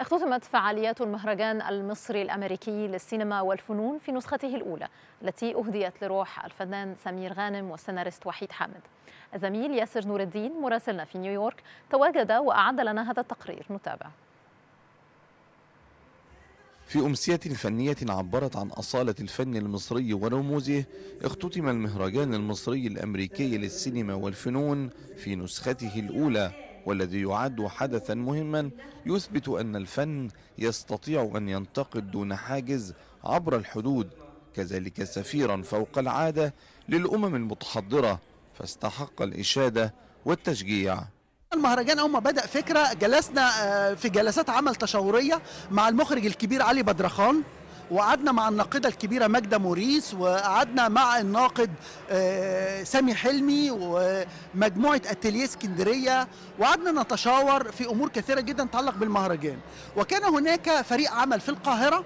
اختتمت فعاليات المهرجان المصري الأمريكي للسينما والفنون في نسخته الأولى التي أهديت لروح الفنان سمير غانم والسيناريست وحيد حامد الزميل ياسر نور الدين مراسلنا في نيويورك تواجد وأعد لنا هذا التقرير نتابع في أمسية فنية عبرت عن أصالة الفن المصري ورموزه اختتم المهرجان المصري الأمريكي للسينما والفنون في نسخته الأولى والذي يعد حدثا مهما يثبت أن الفن يستطيع أن ينتقد دون حاجز عبر الحدود كذلك سفيرا فوق العادة للأمم المتحضرة فاستحق الإشادة والتشجيع المهرجان اول ما بدا فكره جلسنا آه، في جلسات عمل تشاوريه مع المخرج الكبير علي بدرخان وقعدنا مع الناقده الكبيره ماجده موريس وقعدنا مع الناقد آه، سامي حلمي ومجموعه اتيليه اسكندريه وقعدنا نتشاور في امور كثيره جدا تتعلق بالمهرجان وكان هناك فريق عمل في القاهره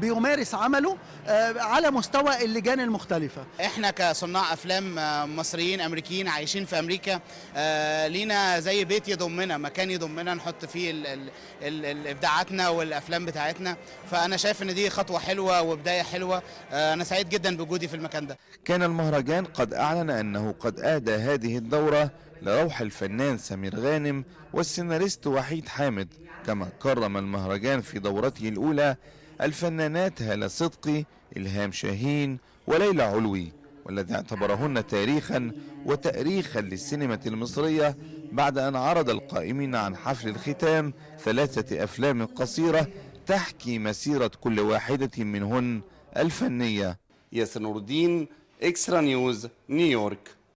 بيمارس عمله آه، على مستوى اللجان المختلفة احنا كصناع افلام آه، مصريين امريكيين عايشين في امريكا آه، لينا زي بيت يضمنا مكان يضمنا نحط فيه الـ الـ الـ ابداعاتنا والافلام بتاعتنا فانا شايف ان دي خطوة حلوة وبداية حلوة انا سعيد جدا بوجودي في المكان ده كان المهرجان قد اعلن انه قد اهدى هذه الدورة لروح الفنان سمير غانم والسيناريست وحيد حامد كما كرم المهرجان في دورته الأولى الفنانات هالة صدقي إلهام شاهين وليلى علوي والذي اعتبرهن تاريخا وتأريخا للسينما المصرية بعد أن عرض القائمين عن حفل الختام ثلاثة أفلام قصيرة تحكي مسيرة كل واحدة منهن الفنية ياسر نور الدين اكسترا نيوز نيويورك